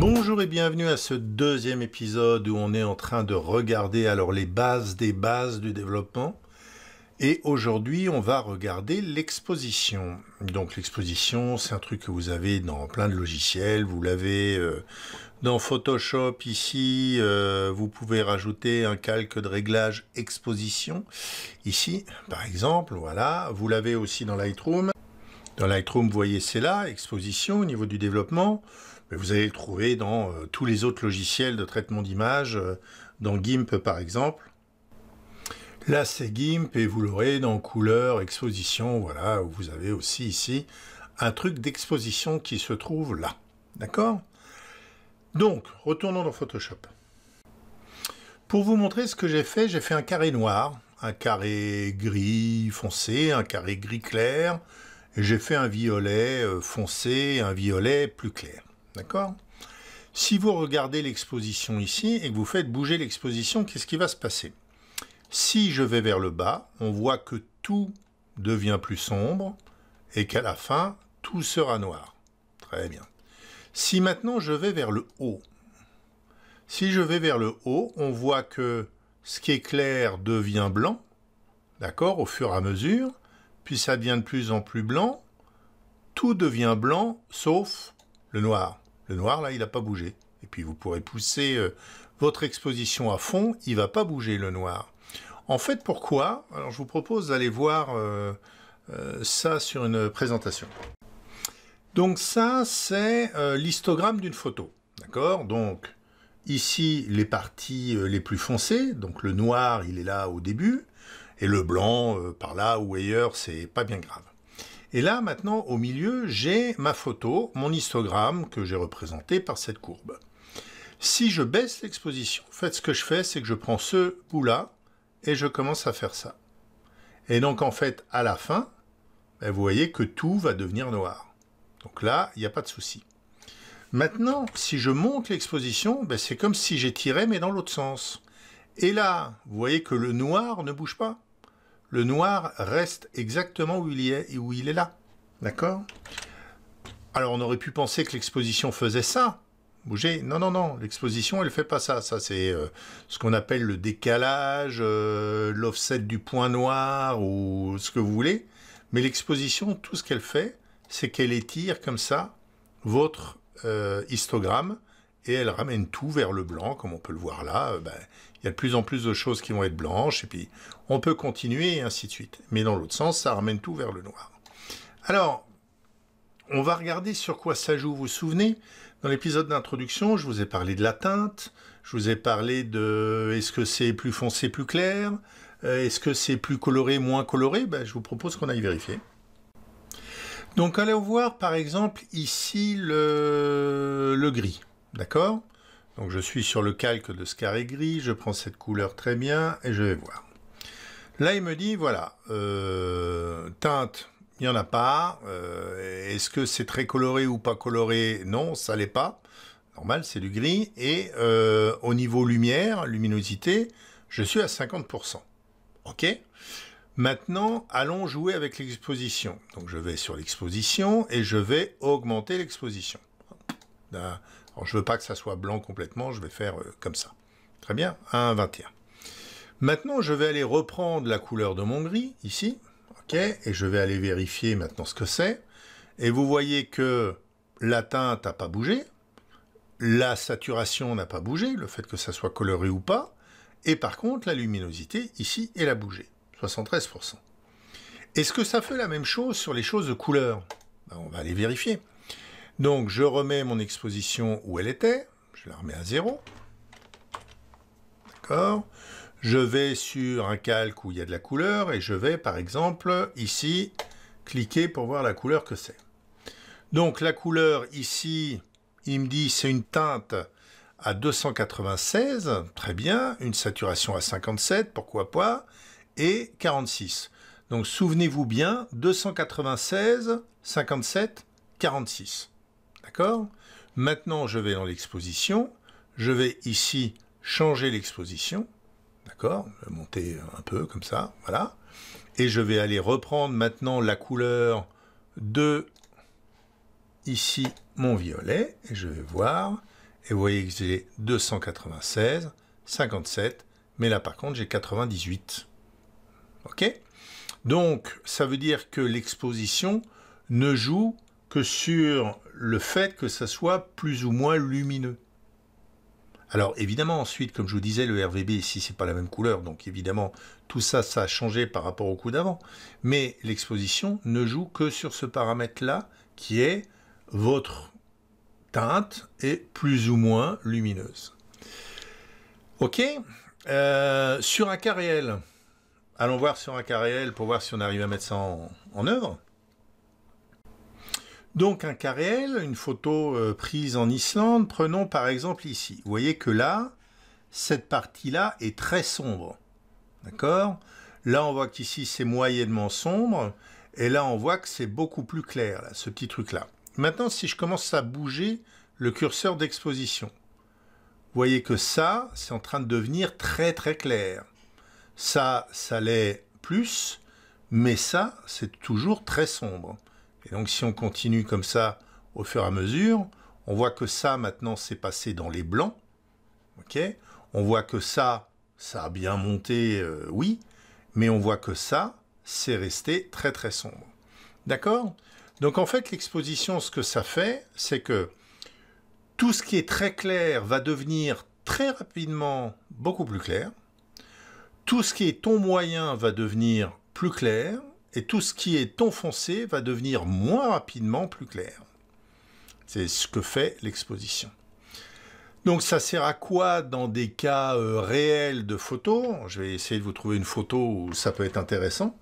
Bonjour et bienvenue à ce deuxième épisode où on est en train de regarder alors les bases des bases du développement. Et aujourd'hui, on va regarder l'exposition. Donc l'exposition, c'est un truc que vous avez dans plein de logiciels. Vous l'avez euh, dans Photoshop ici. Euh, vous pouvez rajouter un calque de réglage exposition ici, par exemple. Voilà. Vous l'avez aussi dans Lightroom. Dans Lightroom, vous voyez, c'est là, exposition au niveau du développement, mais vous allez le trouver dans euh, tous les autres logiciels de traitement d'image, euh, dans GIMP par exemple. Là, c'est GIMP et vous l'aurez dans couleur, exposition, voilà, vous avez aussi ici un truc d'exposition qui se trouve là. D'accord Donc, retournons dans Photoshop. Pour vous montrer ce que j'ai fait, j'ai fait un carré noir, un carré gris foncé, un carré gris clair, j'ai fait un violet euh, foncé, un violet plus clair. D'accord Si vous regardez l'exposition ici et que vous faites bouger l'exposition, qu'est-ce qui va se passer Si je vais vers le bas, on voit que tout devient plus sombre et qu'à la fin, tout sera noir. Très bien. Si maintenant je vais vers le haut, si je vais vers le haut, on voit que ce qui est clair devient blanc, d'accord, au fur et à mesure, puis ça devient de plus en plus blanc, tout devient blanc sauf le noir. Le noir, là, il n'a pas bougé. Et puis vous pourrez pousser euh, votre exposition à fond, il va pas bouger le noir. En fait, pourquoi Alors je vous propose d'aller voir euh, euh, ça sur une présentation. Donc ça, c'est l'histogramme d'une photo. D'accord Donc ici, les parties les plus foncées, donc le noir, il est là au début. Et le blanc, euh, par là ou ailleurs, c'est pas bien grave. Et là, maintenant, au milieu, j'ai ma photo, mon histogramme que j'ai représenté par cette courbe. Si je baisse l'exposition, en fait, ce que je fais, c'est que je prends ce bout-là et je commence à faire ça. Et donc, en fait, à la fin, ben, vous voyez que tout va devenir noir. Donc là, il n'y a pas de souci. Maintenant, si je monte l'exposition, ben, c'est comme si tiré mais dans l'autre sens. Et là, vous voyez que le noir ne bouge pas le noir reste exactement où il est, et où il est là. D'accord Alors on aurait pu penser que l'exposition faisait ça. Bouger Non, non, non. L'exposition, elle fait pas ça. Ça, c'est euh, ce qu'on appelle le décalage, euh, l'offset du point noir ou ce que vous voulez. Mais l'exposition, tout ce qu'elle fait, c'est qu'elle étire comme ça votre euh, histogramme et elle ramène tout vers le blanc, comme on peut le voir là. Ben, il y a de plus en plus de choses qui vont être blanches, et puis on peut continuer, et ainsi de suite. Mais dans l'autre sens, ça ramène tout vers le noir. Alors, on va regarder sur quoi ça joue, vous vous souvenez Dans l'épisode d'introduction, je vous ai parlé de la teinte, je vous ai parlé de est-ce que c'est plus foncé, plus clair, euh, est-ce que c'est plus coloré, moins coloré ben, Je vous propose qu'on aille vérifier. Donc allons voir par exemple ici le gris, d'accord donc je suis sur le calque de ce carré gris, je prends cette couleur très bien et je vais voir. Là, il me dit, voilà, euh, teinte, il n'y en a pas. Euh, est-ce que c'est très coloré ou pas coloré Non, ça l'est pas. Normal, c'est du gris. Et euh, au niveau lumière, luminosité, je suis à 50%. OK Maintenant, allons jouer avec l'exposition. Donc je vais sur l'exposition et je vais augmenter l'exposition. Je ne veux pas que ça soit blanc complètement, je vais faire euh, comme ça. Très bien, 1, 21. Maintenant, je vais aller reprendre la couleur de mon gris, ici, ok, et je vais aller vérifier maintenant ce que c'est. Et vous voyez que la teinte n'a pas bougé, la saturation n'a pas bougé, le fait que ça soit coloré ou pas, et par contre, la luminosité, ici, elle a bougé, 73%. Est-ce que ça fait la même chose sur les choses de couleur ben, On va aller vérifier. Donc je remets mon exposition où elle était, je la remets à zéro. D'accord Je vais sur un calque où il y a de la couleur et je vais par exemple ici cliquer pour voir la couleur que c'est. Donc la couleur ici, il me dit c'est une teinte à 296, très bien, une saturation à 57, pourquoi pas, et 46. Donc souvenez-vous bien, 296, 57, 46. D'accord Maintenant, je vais dans l'exposition. Je vais ici changer l'exposition. D'accord monter un peu comme ça. Voilà. Et je vais aller reprendre maintenant la couleur de ici mon violet. Et je vais voir. Et vous voyez que j'ai 296, 57. Mais là, par contre, j'ai 98. OK Donc, ça veut dire que l'exposition ne joue que sur le fait que ça soit plus ou moins lumineux. Alors évidemment ensuite, comme je vous disais, le RVB ici c'est pas la même couleur, donc évidemment tout ça ça a changé par rapport au coup d'avant. Mais l'exposition ne joue que sur ce paramètre-là qui est votre teinte est plus ou moins lumineuse. Ok, euh, sur un cas réel, allons voir sur un cas réel pour voir si on arrive à mettre ça en, en œuvre. Donc un cas une photo euh, prise en Islande, prenons par exemple ici. Vous voyez que là, cette partie-là est très sombre. D'accord Là, on voit qu'ici, c'est moyennement sombre. Et là, on voit que c'est beaucoup plus clair, ce petit truc-là. Maintenant, si je commence à bouger le curseur d'exposition, vous voyez que ça, c'est en train de devenir très très clair. Ça, ça l'est plus, mais ça, c'est toujours très sombre donc si on continue comme ça au fur et à mesure, on voit que ça maintenant s'est passé dans les blancs. on voit que ça, ça a bien monté, euh, oui, mais on voit que ça, c'est resté très très sombre. D'accord Donc en fait, l'exposition, ce que ça fait, c'est que tout ce qui est très clair va devenir très rapidement beaucoup plus clair. Tout ce qui est ton moyen va devenir plus clair et tout ce qui est ton foncé va devenir moins rapidement plus clair. C'est ce que fait l'exposition. Donc ça sert à quoi dans des cas euh, réels de photos Je vais essayer de vous trouver une photo où ça peut être intéressant.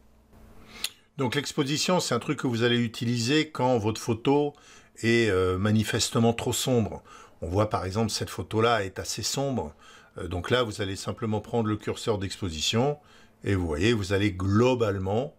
Donc l'exposition, c'est un truc que vous allez utiliser quand votre photo est euh, manifestement trop sombre. On voit par exemple cette photo-là est assez sombre. Euh, donc là, vous allez simplement prendre le curseur d'exposition et vous voyez, vous allez globalement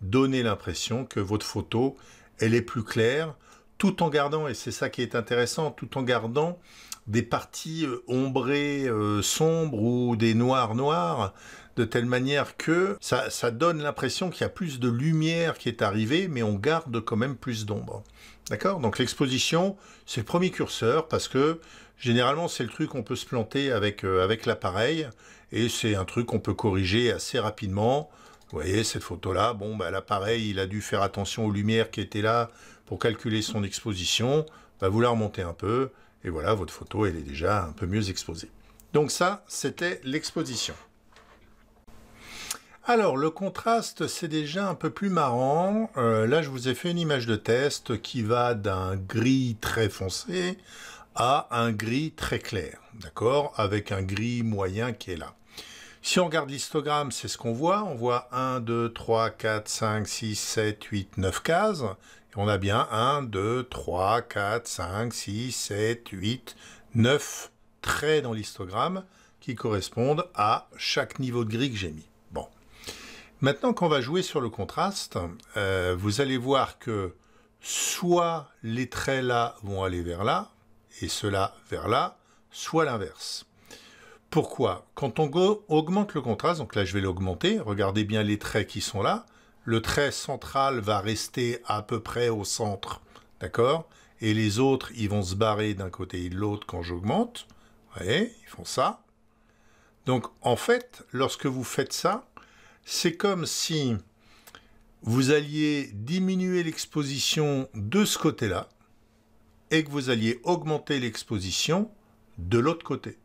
donner l'impression que votre photo, elle est plus claire, tout en gardant, et c'est ça qui est intéressant, tout en gardant des parties euh, ombrées euh, sombres ou des noirs noirs, de telle manière que ça, donne l'impression qu'il y a plus de lumière qui est arrivée, mais on garde quand même plus d'ombre. D'accord Donc l'exposition, c'est le premier curseur, parce que généralement c'est le truc qu'on peut se planter avec, euh, avec l'appareil, et c'est un truc qu'on peut corriger assez rapidement. Vous voyez, cette photo-là, bon, bah, l'appareil, il a dû faire attention aux lumières qui étaient là pour calculer son exposition, va bah, vous la remontez un peu, et voilà, votre photo, elle est déjà un peu mieux exposée. Donc ça, c'était l'exposition. Alors, le contraste, c'est déjà un peu plus marrant. Euh, là, je vous ai fait une image de test qui va d'un gris très foncé à un gris très clair, d'accord Avec un gris moyen qui est là. Si on regarde l'histogramme, c'est ce qu'on voit. On voit 1, 2, 3, 4, 5, 6, 7, 8, 9 cases. Et on a bien 1, 2, 3, 4, 5, 6, 7, 8, 9 traits dans l'histogramme qui correspondent à chaque niveau de gris que j'ai mis. Bon. Maintenant qu'on va jouer sur le contraste, euh, vous allez voir que soit les traits là vont aller vers là, et ceux-là vers là, soit l'inverse. Pourquoi Quand on augmente le contraste, donc là je vais l'augmenter, regardez bien les traits qui sont là, le trait central va rester à peu près au centre, d'accord Et les autres, ils vont se barrer d'un côté et de l'autre quand j'augmente. Vous voyez, ils font ça. Donc en fait, lorsque vous faites ça, c'est comme si vous alliez diminuer l'exposition de ce côté-là et que vous alliez augmenter l'exposition de l'autre côté.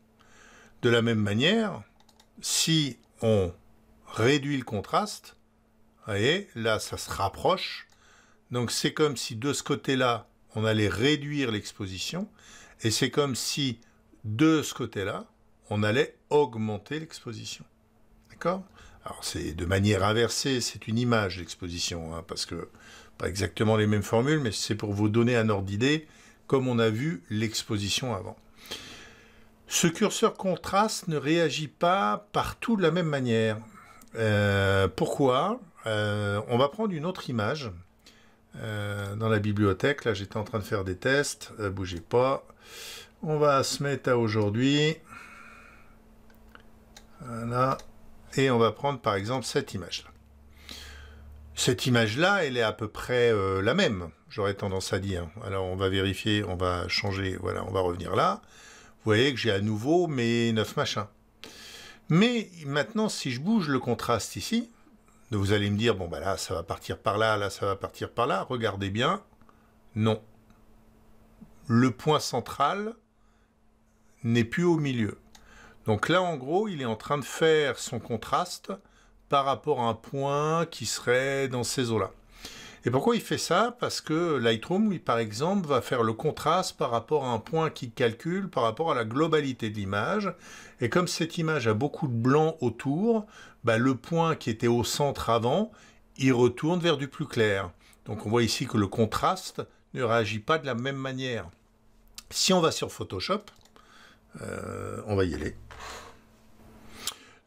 De la même manière, si on réduit le contraste, vous voyez, là ça se rapproche. Donc c'est comme si de ce côté-là, on allait réduire l'exposition, et c'est comme si de ce côté-là, on allait augmenter l'exposition. D'accord Alors c'est de manière inversée, c'est une image d'exposition, hein, parce que pas exactement les mêmes formules, mais c'est pour vous donner un ordre d'idée, comme on a vu l'exposition avant. Ce curseur contraste ne réagit pas partout de la même manière. Euh, pourquoi euh, On va prendre une autre image. Euh, dans la bibliothèque, là j'étais en train de faire des tests, bougez pas. On va se mettre à aujourd'hui. Voilà. Et on va prendre par exemple cette image-là. Cette image-là, elle est à peu près la même, j'aurais tendance à dire. Alors on va vérifier, on va changer, voilà, on va revenir là voyez que j'ai à nouveau mes 9 machins. Mais maintenant, si je bouge le contraste ici, vous allez me dire, bon, bah là, ça va partir par là, là, ça va partir par là. Regardez bien. Non. Le point central n'est plus au milieu. Donc là, en gros, il est en train de faire son contraste par rapport à un point qui serait dans ces eaux-là. Et pourquoi il fait ça Parce que Lightroom, lui, par exemple, va faire le contraste par rapport à un point qu'il calcule, par rapport à la globalité de l'image. Et comme cette image a beaucoup de blanc autour, bah, le point qui était au centre avant, il retourne vers du plus clair. Donc on voit ici que le contraste ne réagit pas de la même manière. Si on va sur Photoshop, euh, on va y aller.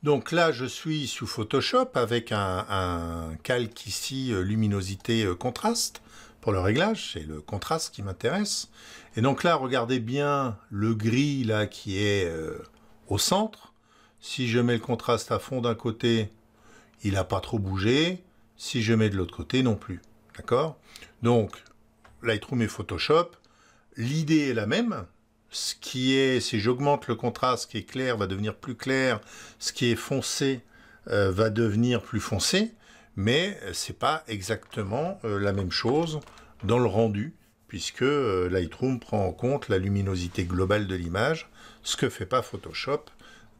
Donc là, je suis sous Photoshop avec un, calque euh, ici luminosité-contraste euh, pour le réglage, c'est le contraste qui m'intéresse. Et donc là, regardez bien le gris là qui est euh, au centre. Si je mets le contraste à fond d'un côté, il n'a pas trop bougé. Si je mets de l'autre côté, non plus. D'accord Donc, Lightroom et Photoshop, l'idée est la même ce qui est, si j'augmente le contraste, ce qui est clair va devenir plus clair, ce qui est foncé euh, va devenir plus foncé, mais euh, c'est pas exactement euh, la même chose dans le rendu, puisque Lightroom prend en compte la luminosité globale de l'image, ce que fait pas Photoshop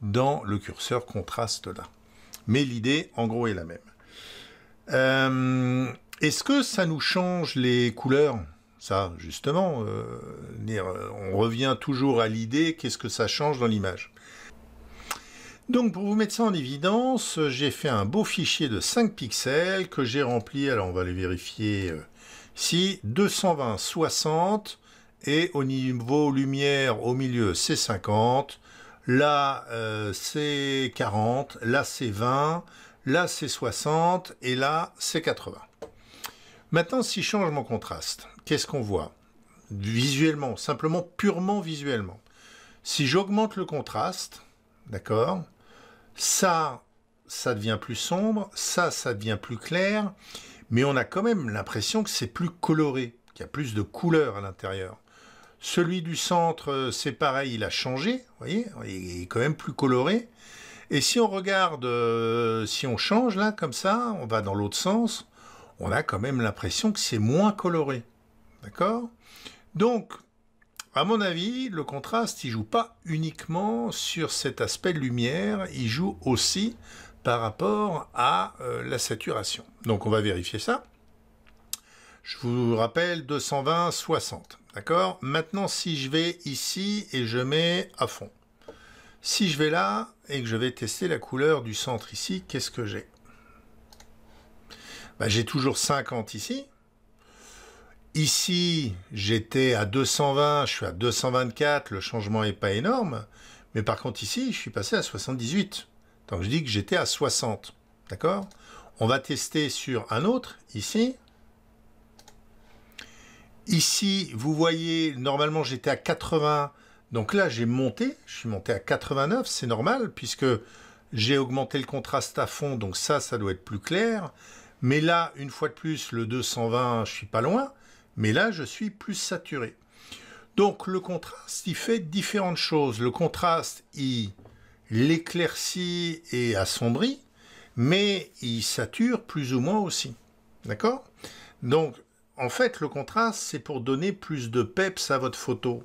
dans le curseur contraste là. Mais l'idée, en gros, est la même. Est-ce que ça nous change les couleurs ça, justement, euh, euh, on revient toujours à l'idée, qu'est-ce que ça change dans l'image donc pour vous mettre ça en évidence, j'ai fait un beau fichier de 5 pixels que j'ai rempli, alors on va les vérifier si 220 60 et au niveau lumière au milieu c'est 50, euh, là c'est 40, là c'est 20, là c'est 60 et là c'est 80. Maintenant si je change mon contraste, qu'est-ce qu'on voit Visuellement, simplement, purement visuellement. Si j'augmente le contraste, d'accord, ça, ça devient plus sombre, ça, ça devient plus clair, mais on a quand même l'impression que c'est plus coloré, qu'il y a plus de couleurs à l'intérieur. Celui du centre, euh, c'est pareil, il a changé, vous voyez, il est quand même plus coloré. Et si on regarde, euh, si on change là, comme ça, on va dans l'autre sens, on a quand même l'impression que c'est moins coloré. D'accord Donc, à mon avis, le contraste, il joue pas uniquement sur cet aspect lumière, il joue aussi par rapport à euh, la saturation. Donc on va vérifier ça. Je vous rappelle 220, 60. D'accord Maintenant, si je vais ici et je mets à fond. Si je vais là et que je vais tester la couleur du centre ici, qu'est-ce que j'ai bah, J'ai toujours 50 ici. Ici, j'étais à 220, je suis à 224, le changement n'est pas énorme. Mais par contre, ici, je suis passé à 78. Donc je dis que j'étais à 60. D'accord On va tester sur un autre, ici. Ici, vous voyez, normalement, j'étais à 80. Donc là, j'ai monté. Je suis monté à 89, c'est normal, puisque j'ai augmenté le contraste à fond. Donc ça, ça doit être plus clair. Mais là, une fois de plus, le 220, je suis pas loin. Mais là, je suis plus saturé. Donc le contraste, il fait différentes choses. Le contraste, il l'éclaircit et assombrit, mais il sature plus ou moins aussi. D'accord Donc, en fait, le contraste, c'est pour donner plus de peps à votre photo.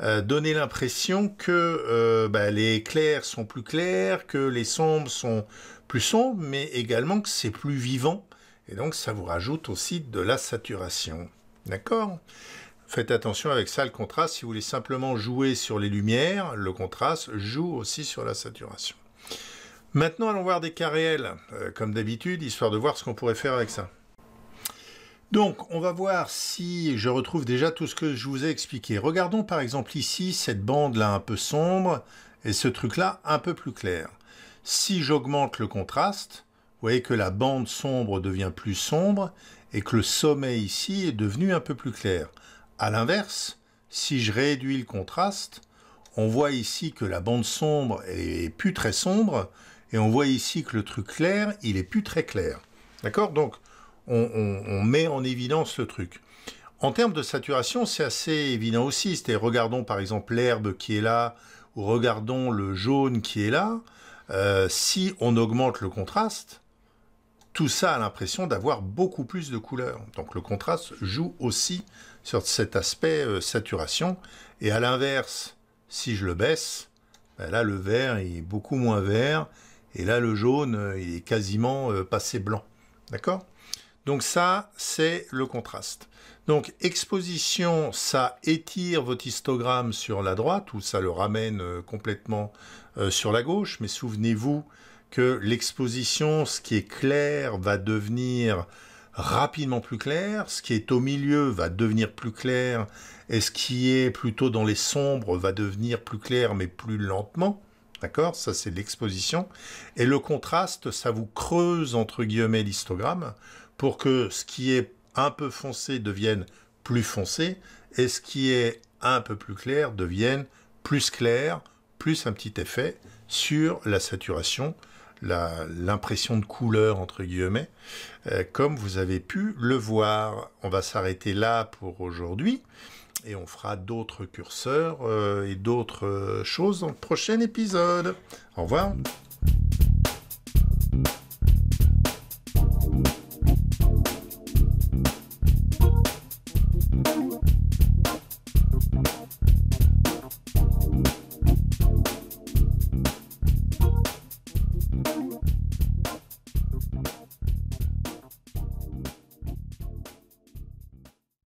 Euh, donner l'impression que euh, bah, les clairs sont plus clairs, que les sombres sont plus sombres, mais également que c'est plus vivant. Et donc, ça vous rajoute aussi de la saturation. D'accord Faites attention avec ça, le contraste, si vous voulez simplement jouer sur les lumières, le contraste joue aussi sur la saturation. Maintenant, allons voir des cas réels, euh, comme d'habitude, histoire de voir ce qu'on pourrait faire avec ça. Donc, on va voir si je retrouve déjà tout ce que je vous ai expliqué. Regardons par exemple ici cette bande-là un peu sombre et ce truc-là un peu plus clair. Si j'augmente le contraste, vous voyez que la bande sombre devient plus sombre et que le sommet ici est devenu un peu plus clair. A l'inverse, si je réduis le contraste, on voit ici que la bande sombre est plus très sombre, et on voit ici que le truc clair, il est plus très clair. D'accord Donc, on, met en évidence le truc. En termes de saturation, c'est assez évident aussi. cest regardons par exemple l'herbe qui est là, ou regardons le jaune qui est là. Euh, si on augmente le contraste, ça a l'impression d'avoir beaucoup plus de couleurs. Donc le contraste joue aussi sur cet aspect euh, saturation. Et à l'inverse, si je le baisse, ben là le vert est beaucoup moins vert. Et là le jaune euh, il est quasiment euh, passé blanc. D'accord Donc ça c'est le contraste. Donc exposition, ça étire votre histogramme sur la droite ou ça le ramène complètement sur la gauche. Mais souvenez-vous que l'exposition, ce qui est clair, va devenir rapidement plus clair, ce qui est au milieu va devenir plus clair, et ce qui est plutôt dans les sombres va devenir plus clair, mais plus lentement. D'accord Ça, c'est l'exposition. Et le contraste, ça vous creuse, entre guillemets, l'histogramme pour que ce qui est un peu foncé devienne plus foncé et ce qui est un peu plus clair devienne plus clair, plus un petit effet sur la saturation l'impression de couleur, entre guillemets, euh, comme vous avez pu le voir. On va s'arrêter là pour aujourd'hui et on fera d'autres curseurs euh, et d'autres euh, choses dans le prochain épisode. Au revoir.